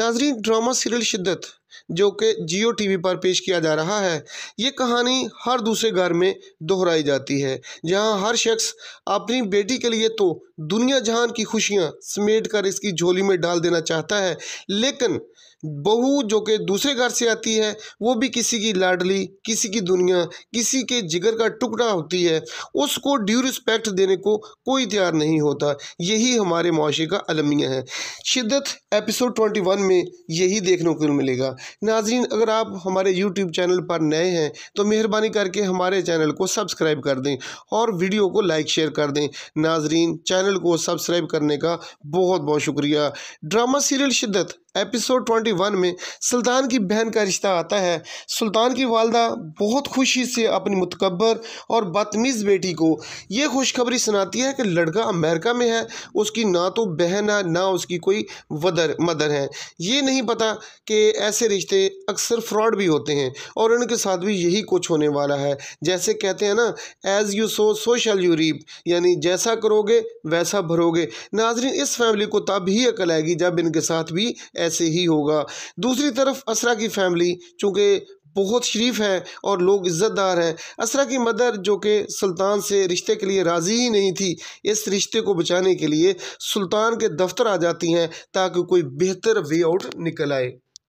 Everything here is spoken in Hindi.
नाजरीन ड्रामा सीरियल शिद्दत जो कि जियो टीवी पर पेश किया जा रहा है ये कहानी हर दूसरे घर में दोहराई जाती है जहां हर शख्स अपनी बेटी के लिए तो दुनिया जहान की खुशियां समेट कर इसकी झोली में डाल देना चाहता है लेकिन बहू जो कि दूसरे घर से आती है वो भी किसी की लाडली किसी की दुनिया किसी के जिगर का टुकड़ा होती है उसको ड्यू रिस्पेक्ट देने को कोई तैयार नहीं होता यही हमारे मुआशे का अलमिया है शिद्दत एपिसोड ट्वेंटी वन में यही देखने को मिलेगा नाजरीन अगर आप हमारे यूट्यूब चैनल पर नए हैं तो मेहरबानी करके हमारे चैनल को सब्सक्राइब कर दें और वीडियो को लाइक शेयर कर दें नाजरीन चैनल को सब्सक्राइब करने का बहुत बहुत शुक्रिया ड्रामा सीरियल शिद्दत एपिसोड 21 में सुल्तान की बहन का रिश्ता आता है सुल्तान की वालदा बहुत खुशी से अपनी मुतकबर और बदतमीज़ बेटी को यह खुशखबरी सुनाती है कि लड़का अमेरिका में है उसकी ना तो बहन है ना उसकी कोई वदर मदर है ये नहीं पता कि ऐसे रिश्ते अक्सर फ्रॉड भी होते हैं और उनके साथ भी यही कुछ होने वाला है जैसे कहते हैं ना as you sow so shall you reap यानी जैसा करोगे वैसा भरोगे नाजरीन इस फैमिली को तब ही अकल आएगी जब इनके साथ भी ऐसे ही होगा दूसरी तरफ असरा की फैमिली चूँकि बहुत शरीफ है और लोग इज़्ज़तदार हैं असरा की मदर जो कि सुल्तान से रिश्ते के लिए राज़ी ही नहीं थी इस रिश्ते को बचाने के लिए सुल्तान के दफ्तर आ जाती हैं ताकि कोई बेहतर वे आउट निकल आए